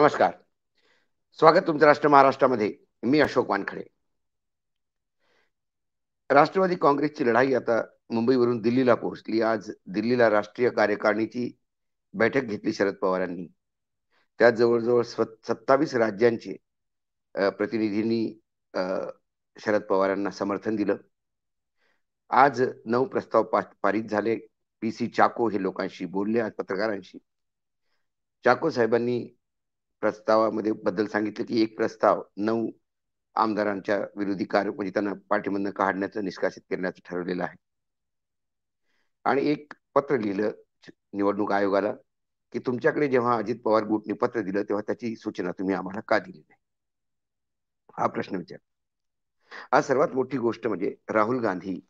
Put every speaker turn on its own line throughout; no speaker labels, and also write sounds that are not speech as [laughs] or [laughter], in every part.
नमस्कार स्वागत तुमचं राष्ट्र महाराष्ट्रामध्ये मी अशोक वानखडे राष्ट्रवादी काँग्रेसची लढाई आता मुंबईवरून दिल्लीला पोहोचली आज दिल्लीला राष्ट्रीय कार्यकारिणीची बैठक घेतली शरद पवारांनी त्यात जवळजवळ सत्तावीस राज्यांचे प्रतिनिधींनी शरद पवारांना समर्थन दिलं आज नऊ प्रस्ताव पारित झाले पी सी चाको हे लोकांशी बोलले आज पत्रकारांशी चाको साहेबांनी प्रस्तावामध्ये बद्दल सांगितलं की एक प्रस्ताव नऊ आमदारांच्या विरोधी कार्य म्हणजे त्यांना पाठिंबंद काढण्याचं निष्कासित करण्याचं ठरवलेलं आहे आणि एक पत्र लिहिलं निवडणूक आयोगाला की तुमच्याकडे जेव्हा अजित पवार गुटने पत्र दिलं तेव्हा त्याची सूचना तुम्ही आम्हाला का दिली नाही हा प्रश्न विचार आज सर्वात मोठी गोष्ट म्हणजे राहुल गांधी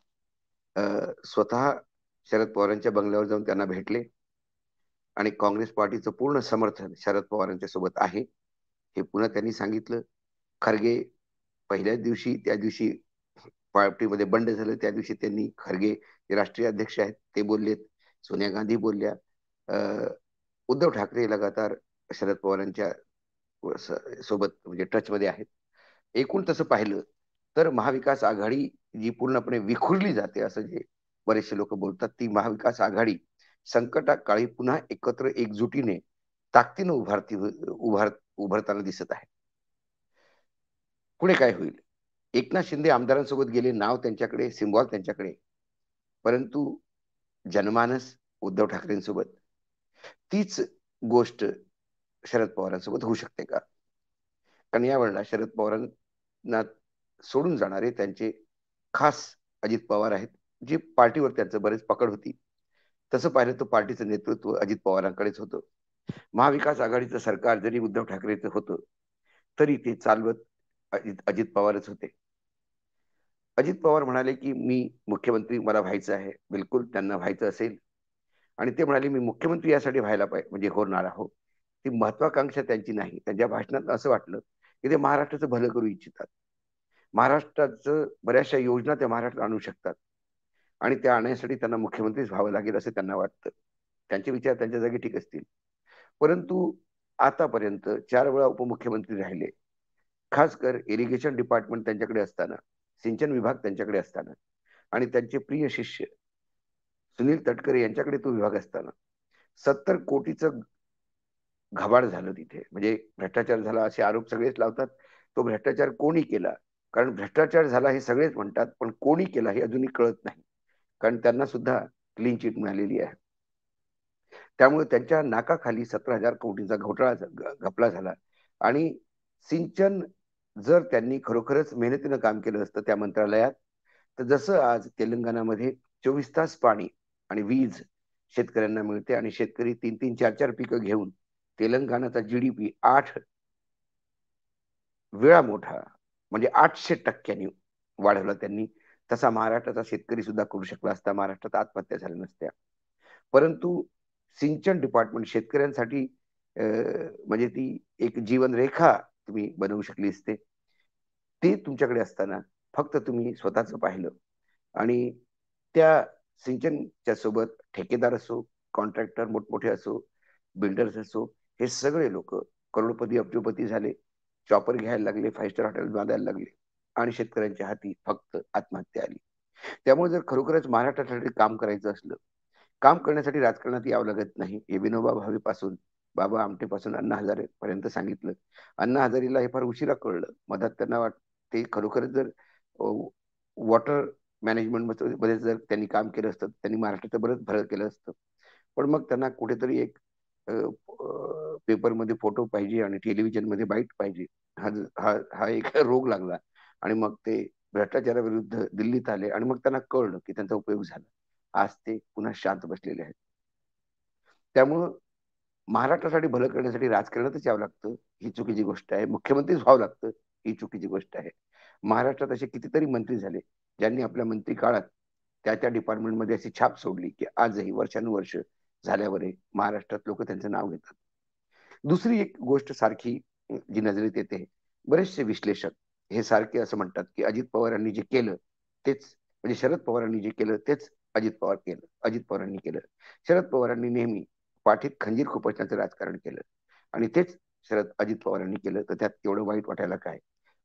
स्वतः शरद पवारांच्या बंगल्यावर जाऊन त्यांना भेटले आणि काँग्रेस पार्टीचं पूर्ण समर्थन शरद पवारांच्या सोबत आहे हे पुन्हा त्यांनी सांगितलं खरगे पहिल्याच दिवशी त्या दिवशी पार्टीमध्ये बंड झालं त्या दिवशी त्यांनी खरगे जे राष्ट्रीय अध्यक्ष आहेत ते बोललेत सोनिया गांधी बोलल्या उद्धव ठाकरे लगातार शरद पवारांच्या सोबत म्हणजे टचमध्ये आहेत एकूण तसं पाहिलं तर महाविकास आघाडी जी पूर्णपणे विखुरली जाते असं जे बरेचसे लोक बोलतात ती महाविकास आघाडी संकटाकाळी पुन्हा एकत्र एकजुटीने ताकदीने उभारती उभार उभारताना दिसत आहे पुढे काय होईल एकनाथ शिंदे आमदारांसोबत गेले नाव त्यांच्याकडे सिम्बॉल त्यांच्याकडे परंतु जनमानस उद्धव ठाकरेंसोबत तीच गोष्ट शरद पवारांसोबत होऊ शकते का कारण या वेळेला शरद पवारांना सोडून जाणारे त्यांचे खास अजित पवार आहेत जे पार्टीवर त्यांचं बरेच पकड होती तसं पाहिलं तर पार्टीचं नेतृत्व अजित पवारांकडेच होतं महाविकास आघाडीचं सरकार जरी उद्धव ठाकरेचं होतं तरी ते चालवत अजित अजित पवारच होते अजित पवार म्हणाले की मी मुख्यमंत्री मला व्हायचं आहे बिलकुल त्यांना व्हायचं असेल आणि ते म्हणाले मी मुख्यमंत्री यासाठी व्हायला पाहिजे म्हणजे होणार आहोत ती महत्वाकांक्षा त्यांची नाही त्यांच्या भाषणात असं वाटलं की ते महाराष्ट्राचं भलं करू इच्छितात महाराष्ट्राचं बऱ्याचशा योजना त्या महाराष्ट्रात आणू शकतात आणि त्या आणण्यासाठी त्यांना मुख्यमंत्रीच व्हावं लागेल असं त्यांना वाटतं त्यांचे विचार त्यांच्या जागी ठीक असतील परंतु आतापर्यंत चार वेळा उपमुख्यमंत्री राहिले खासकर इरिगेशन डिपार्टमेंट त्यांच्याकडे असताना सिंचन विभाग त्यांच्याकडे असताना आणि त्यांचे प्रिय शिष्य सुनील तटकरे यांच्याकडे तो विभाग असताना सत्तर कोटीचं घबाड झालं तिथे म्हणजे भ्रष्टाचार झाला असे आरोप सगळेच लावतात तो भ्रष्टाचार कोणी केला कारण भ्रष्टाचार झाला हे सगळेच म्हणतात पण कोणी केला हे अजूनही कळत नाही कारण त्यांना सुद्धा क्लीन चिट मिळालेली आहे त्यामुळे त्यांच्या नाकाखाली सतरा हजार कोटीचा घोटाळा घपला झाला आणि सिंचन जर त्यांनी खरोखरच मेहनतीनं काम केलं असतं त्या मंत्रालयात तर जसं आज तेलंगणामध्ये चोवीस तास पाणी आणि वीज शेतकऱ्यांना मिळते आणि शेतकरी तीन तीन चार चार पिकं घेऊन तेलंगणाचा जीडीपी आठ वेळा मोठा म्हणजे आठशे टक्क्यांनी वाढवला त्यांनी तसा महाराष्ट्राचा शेतकरी सुद्धा करू शकला असता महाराष्ट्रात आत्महत्या झाल्या नसत्या परंतु सिंचन डिपार्टमेंट शेतकऱ्यांसाठी म्हणजे ती एक जीवन रेखा तुम्ही बनवू शकली असते ते तुमच्याकडे असताना फक्त तुम्ही स्वतःच पाहिलं आणि त्या सिंचनच्या सोबत ठेकेदार असो कॉन्ट्रॅक्टर मोठमोठे असो बिल्डर्स असो हे सगळे लोक करोडपती अब्जोपती झाले चॉपर घ्यायला लागले फाईव्ह स्टार हॉटेल बांधायला लागले आणि शेतकऱ्यांच्या हाती फक्त आत्महत्या आली त्यामुळे जर खरोखरच महाराष्ट्रासाठी काम करायचं असलं काम करण्यासाठी राजकारणात यावं लागत नाही हे विनोबा भावेपासून बाबा आमटेपासून अण्णा हजारे पर्यंत सांगितलं अण्णा हजारेला हे फार उशिरा कळलं मधात त्यांना वाट ते खरोखरच जर वॉटर मॅनेजमेंट मध्ये जर त्यांनी काम केलं असतं त्यांनी महाराष्ट्राचं बरंच भर केलं असतं पण मग त्यांना कुठेतरी एक पेपरमध्ये फोटो पाहिजे आणि टेलिव्हिजन मध्ये बाईट पाहिजे हा हा हा एक [laughs] रोग लागला आणि मग ते भ्रष्टाचाराविरुद्ध दिल्लीत आले आणि मग त्यांना कळलं की त्यांचा उपयोग झाला आज ते पुन्हा शांत बसलेले आहेत त्यामुळं महाराष्ट्रासाठी भलं करण्यासाठी राजकारणातच यावं लागतं ही चुकीची गोष्ट आहे मुख्यमंत्रीच व्हावं लागतं ही चुकीची गोष्ट आहे महाराष्ट्रात असे कितीतरी मंत्री झाले ज्यांनी आपल्या मंत्री काळात त्या त्या डिपार्टमेंटमध्ये अशी छाप सोडली की आजही वर्षानुवर्ष झाल्यावर महाराष्ट्रात लोक त्यांचं नाव घेतात दुसरी एक गोष्ट सारखी जी नजरेत येते बरेचसे विश्लेषक हे सारखे असं म्हणतात की अजित पवारांनी जे केलं तेच म्हणजे शरद पवारांनी जे केलं तेच अजित पवार केलं अजित पवारांनी केलं शरद पवारांनी नेहमी पाठीत खंजीर खुपसण्याचं राजकारण केलं आणि तेच शरद अजित पवारांनी केलं तर त्यात एवढं वाईट वाटायला काय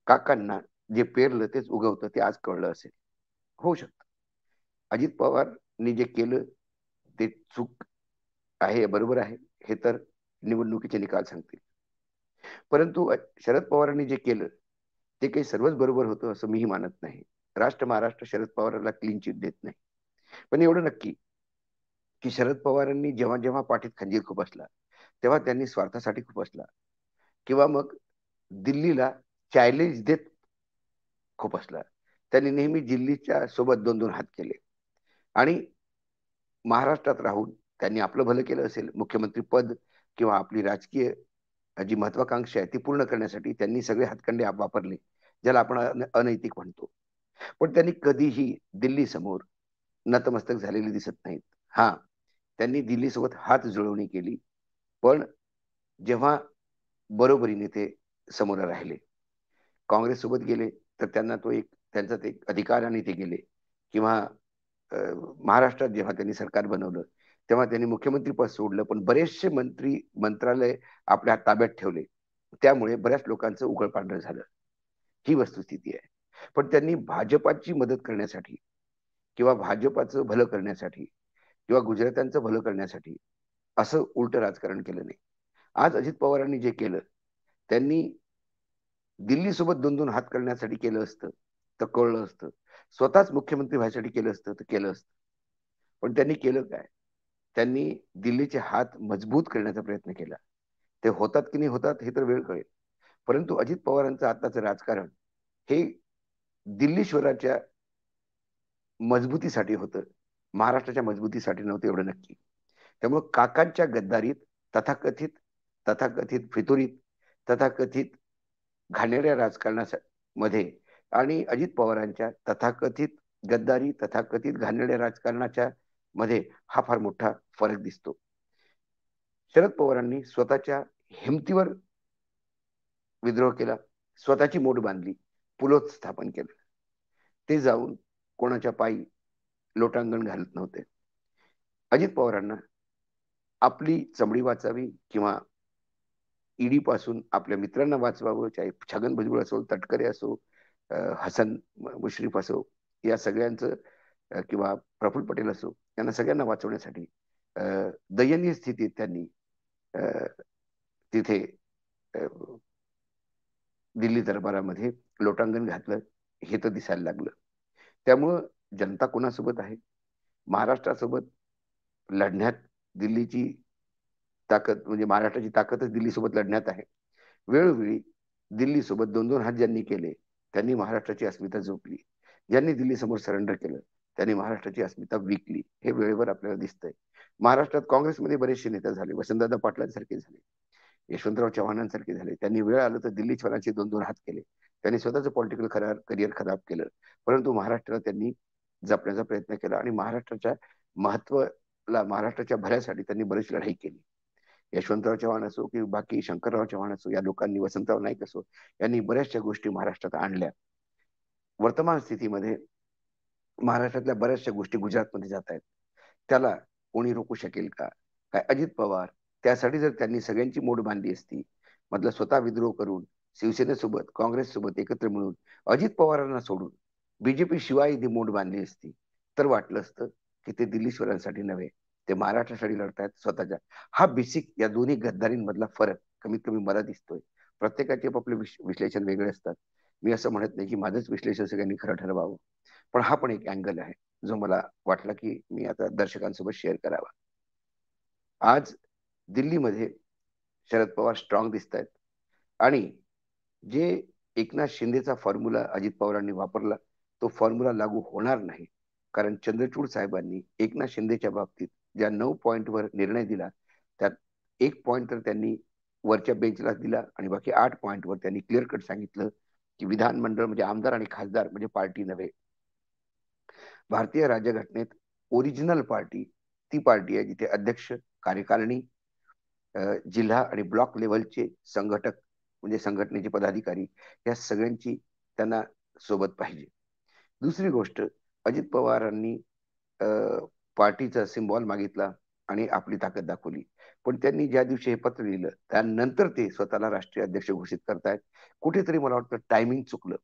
काकांना जे पेरलं तेच उगवतं ते आज कळलं असेल होऊ शकतं अजित पवारनी जे केलं ते चूक आहे बरोबर आहे हे तर निवडणुकीचे निकाल सांगतील परंतु शरद पवारांनी जे केलं ते काही सर्वच बरोबर होतं असं मीही मानत नाही राष्ट्र महाराष्ट्र शरद पवारांना क्लीन चिट देत नाही पण एवढं नक्की की शरद पवारांनी जेव्हा जेव्हा पाठीत खंजीर खूप असला तेव्हा त्यांनी स्वार्थासाठी खूप असला किंवा मग दिल्लीला चॅलेंज देत खूप असला त्यांनी नेहमी दिल्लीच्या सोबत दोन दोन हात केले आणि महाराष्ट्रात राहून त्यांनी आपलं भलं केलं असेल मुख्यमंत्री पद किंवा आपली राजकीय जी महत्वाकांक्षा आहे ती पूर्ण करण्यासाठी त्यांनी सगळे हातखंडे वापरले ज्याला आपण अनैतिक म्हणतो पण त्यांनी कधीही दिल्ली समोर नतमस्तक झालेले दिसत नाहीत हा त्यांनी दिल्लीसोबत हात जुळवणी केली पण जेव्हा बरोबरीने ते समोर राहिले काँग्रेस सोबत गेले तर त्यांना तो एक त्यांचा ते अधिकाराने ते गेले किंवा महाराष्ट्रात जेव्हा त्यांनी सरकार बनवलं तेव्हा त्यांनी मुख्यमंत्री पद सोडलं पण बरेचसे मंत्री मंत्रालय आपल्या ताब्यात ठेवले त्यामुळे बऱ्याच लोकांचं उघड झालं ही वस्तुस्थिती आहे पण त्यांनी भाजपाची मदत करण्यासाठी किंवा भाजपाचं भलं करण्यासाठी किंवा गुजरात्यांचं भलं करण्यासाठी असं उलट राजकारण केलं नाही आज अजित पवारांनी जे केलं त्यांनी दिल्लीसोबत दोन दोन हात करण्यासाठी केलं असतं तर कळलं असतं स्वतःच मुख्यमंत्री व्हायसाठी केलं असतं तर केलं असतं पण त्यांनी केलं काय त्यांनी दिल्लीचे हात मजबूत करण्याचा प्रयत्न केला ते होतात की नाही होतात हे तर वेळ कळेल परंतु अजित पवारांचं आताचं राजकारण हे दिल्लीश्वराच्या मजबूतीसाठी होतं महाराष्ट्राच्या मजबूतीसाठी नव्हतं एवढं नक्की त्यामुळं काकांच्या गद्दारीत तथाकथित तथाकथित फितुरीत तथाकथित घाणेऱ्या राजकारणामध्ये आणि अजित पवारांच्या तथाकथित गद्दारी तथाकथित घाणेऱ्या राजकारणाच्या मध्ये हा फार मोठा फरक दिसतो शरद पवारांनी स्वतःच्या हिमतीवर विद्रोह केला स्वतःची मोठ बांधली पुलोत स्थापन केलं ते जाऊन कोणाच्या पायी लोटांगण घालत नव्हते अजित पवारांना आपली चमडी वाचावी किंवा ईडी पासून आपल्या मित्रांना वाचवावं चाहे छगन भुजबळ असो तटकरे असो हसन मुश्रीफ असो या सगळ्यांचं किंवा प्रफुल्ल पटेल असो यांना सगळ्यांना वाचवण्यासाठी दयनीय स्थितीत त्यांनी तिथे दिल्ली दरबारामध्ये लोटांगण घातलं हे तर दिसायला लागलं त्यामुळं जनता कोणासोबत आहे महाराष्ट्रासोबत लढण्यात दिल्लीची ताकद म्हणजे महाराष्ट्राची ताकदच दिल्लीसोबत लढण्यात आहे वेळोवेळी दिल्लीसोबत दोन दोन हात ज्यांनी केले त्यांनी महाराष्ट्राची अस्मिता जोपली ज्यांनी समोर सरेंडर केलं त्यांनी महाराष्ट्राची अस्मिता विकली हे वेळेवर आपल्याला दिसतंय महाराष्ट्रात काँग्रेसमध्ये बरेचसे नेते झाले वसंतदादा पाटलांसारखे झाले यशवंतराव चव्हाणांसारखे झाले त्यांनी वेळ आलं तर दिल्ली छानाचे दोन दोन हात केले त्यांनी स्वतःचं पॉलिटिकल खरार करिअर खराब केलं परंतु महाराष्ट्राला त्यांनी जपण्याचा प्रयत्न केला आणि महाराष्ट्राच्या महत्वाला महाराष्ट्राच्या भल्यासाठी त्यांनी बरीच लढाई केली यशवंतराव चव्हाण असो की बाकी शंकरराव चव्हाण असो या लोकांनी वसंतराव नाईक असो यांनी बऱ्याचशा गोष्टी महाराष्ट्रात आणल्या वर्तमान स्थितीमध्ये महाराष्ट्रातल्या बऱ्याचशा गोष्टी गुजरातमध्ये जात आहेत त्याला कोणी रोखू शकेल का काय अजित पवार त्यासाठी जर त्यांनी सगळ्यांची मोड बांधली असती मधला स्वतः विद्रोह करून शिवसेनेसोबत सोबत एकत्र मिळून अजित पवारांना सोडून बीजेपी शिवाय ती मोड बांधली असती तर वाटलं असतं की ते दिल्लीश्वरांसाठी नव्हे ते महाराष्ट्रासाठी लढतायत स्वतःच्या हा बेसिक या दोन्ही गद्दारींमधला फरक कमीत कमी मला दिसतोय प्रत्येकाचे आपले विश्लेषण वेगळे असतात मी असं म्हणत नाही की माझंच विश्लेषण सगळ्यांनी खरं ठरवावं पण हा पण एक अँगल आहे जो मला वाटला की मी आता दर्शकांसोबत शेअर करावा आज दिल्लीमध्ये शरद पवार स्ट्रॉंग दिसत आहेत आणि जे एकनाथ शिंदेचा फॉर्म्युला अजित पवारांनी वापरला तो फॉर्म्युला लागू होणार नाही कारण चंद्रचूड साहेबांनी एकनाथ शिंदेच्या बाबतीत ज्या नऊ पॉईंटवर निर्णय दिला त्यात एक पॉईंट तर त्यांनी वरच्या बेंचला दिला आणि बाकी आठ वर त्यांनी क्लिअर कट सांगितलं की विधानमंडळ म्हणजे आमदार आणि खासदार म्हणजे पार्टी नव्हे भारतीय राज्यघटनेत ओरिजिनल पार्टी ती पार्टी आहे जिथे अध्यक्ष कार्यकारिणी जिल्हा आणि ब्लॉक लेवलचे संघटक म्हणजे संघटनेचे पदाधिकारी या सगळ्यांची त्यांना सोबत पाहिजे दुसरी गोष्ट अजित पवारांनी पार्टीचा सिम्बॉल मागितला आणि आपली ताकद दाखवली पण त्यांनी ज्या दिवशी हे पत्र लिहिलं त्यानंतर ते स्वतःला राष्ट्रीय अध्यक्ष घोषित करतायत कुठेतरी मला वाटतं टायमिंग चुकलं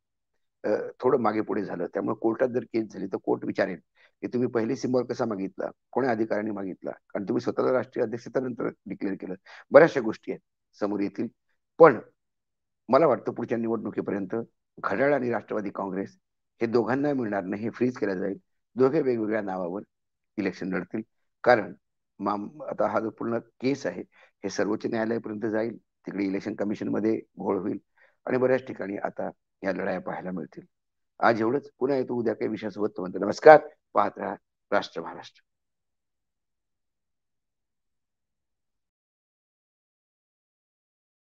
थोडं मागे पुढे झालं त्यामुळे कोर्टात जर केस झाली तर कोर्ट विचारेल की तुम्ही पहिले सिंबॉल कसा मागितला कोण्या अधिकाऱ्यांनी मागितला कारण तुम्ही स्वतःला राष्ट्रीय अध्यक्षता नंतर डिक्लेअर केलं बऱ्याचशा गोष्टी आहेत समोर येतील पण मला वाटतं पुढच्या निवडणुकीपर्यंत घड्याळ आणि राष्ट्रवादी काँग्रेस हे दोघांना मिळणार नाही हे फ्रीज केलं जाईल दोघे वेगवेगळ्या नावावर इलेक्शन लढतील कारण माम आता हा जो पूर्ण केस आहे हे सर्वोच्च न्यायालयापर्यंत जाईल तिकडे इलेक्शन कमिशन मध्ये घोळ होईल आणि बऱ्याच ठिकाणी आता या लढाया पाहायला मिळतील आज एवढंच पुन्हा येतो उद्या काही विषयासोबत म्हणतो नमस्कार पाहत राहा राष्ट्र महाराष्ट्र